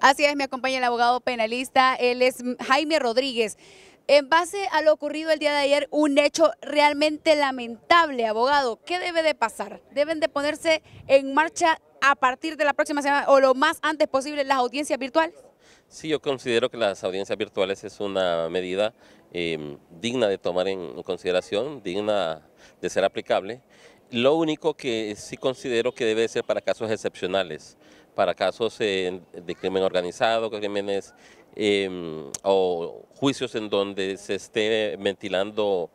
Así es, me acompaña el abogado penalista, él es Jaime Rodríguez. En base a lo ocurrido el día de ayer, un hecho realmente lamentable, abogado, ¿qué debe de pasar? ¿Deben de ponerse en marcha a partir de la próxima semana o lo más antes posible las audiencias virtuales? Sí, yo considero que las audiencias virtuales es una medida em, digna de tomar en consideración, digna de ser aplicable. Lo único que sí considero que debe ser para casos excepcionales para casos eh, de crimen organizado, crímenes em, o juicios en donde se esté ventilando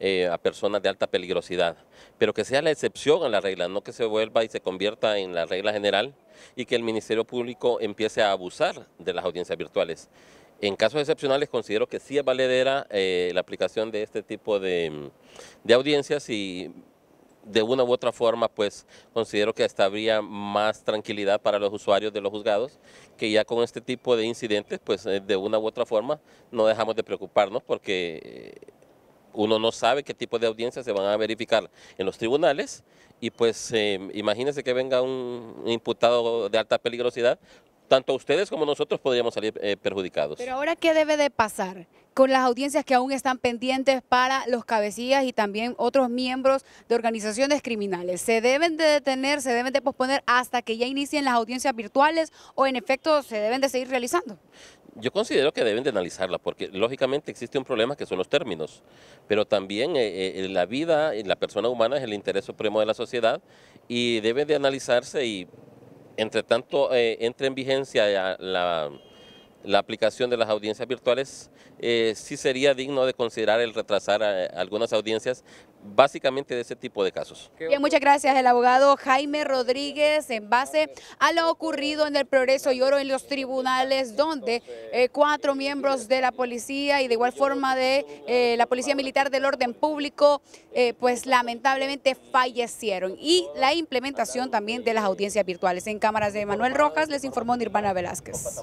eh, a personas de alta peligrosidad, pero que sea la excepción a la regla, no que se vuelva y se convierta en la regla general y que el Ministerio Público empiece a abusar de las audiencias virtuales. En casos excepcionales considero que sí es valedera eh, la aplicación de este tipo de, de audiencias y de una u otra forma, pues considero que hasta habría más tranquilidad para los usuarios de los juzgados, que ya con este tipo de incidentes, pues eh, de una u otra forma no dejamos de preocuparnos porque eh, uno no sabe qué tipo de audiencias se van a verificar en los tribunales y pues eh, imagínense que venga un imputado de alta peligrosidad, tanto ustedes como nosotros podríamos salir eh, perjudicados. Pero ahora, ¿qué debe de pasar con las audiencias que aún están pendientes para los cabecillas y también otros miembros de organizaciones criminales? ¿Se deben de detener, se deben de posponer hasta que ya inicien las audiencias virtuales o en efecto se deben de seguir realizando? Yo considero que deben de analizarla porque lógicamente existe un problema que son los términos, pero también eh, eh, la vida, y la persona humana es el interés supremo de la sociedad y deben de analizarse y entre tanto, eh, entra en vigencia la la aplicación de las audiencias virtuales eh, sí sería digno de considerar el retrasar a, eh, algunas audiencias básicamente de ese tipo de casos. muchas gracias el abogado Jaime Rodríguez en base a lo ocurrido en el Progreso y Oro en los tribunales donde eh, cuatro miembros de la policía y de igual forma de la Policía Militar del Orden Público pues lamentablemente fallecieron y la implementación también de las audiencias virtuales. En cámaras de Manuel Rojas les informó Nirvana Velázquez.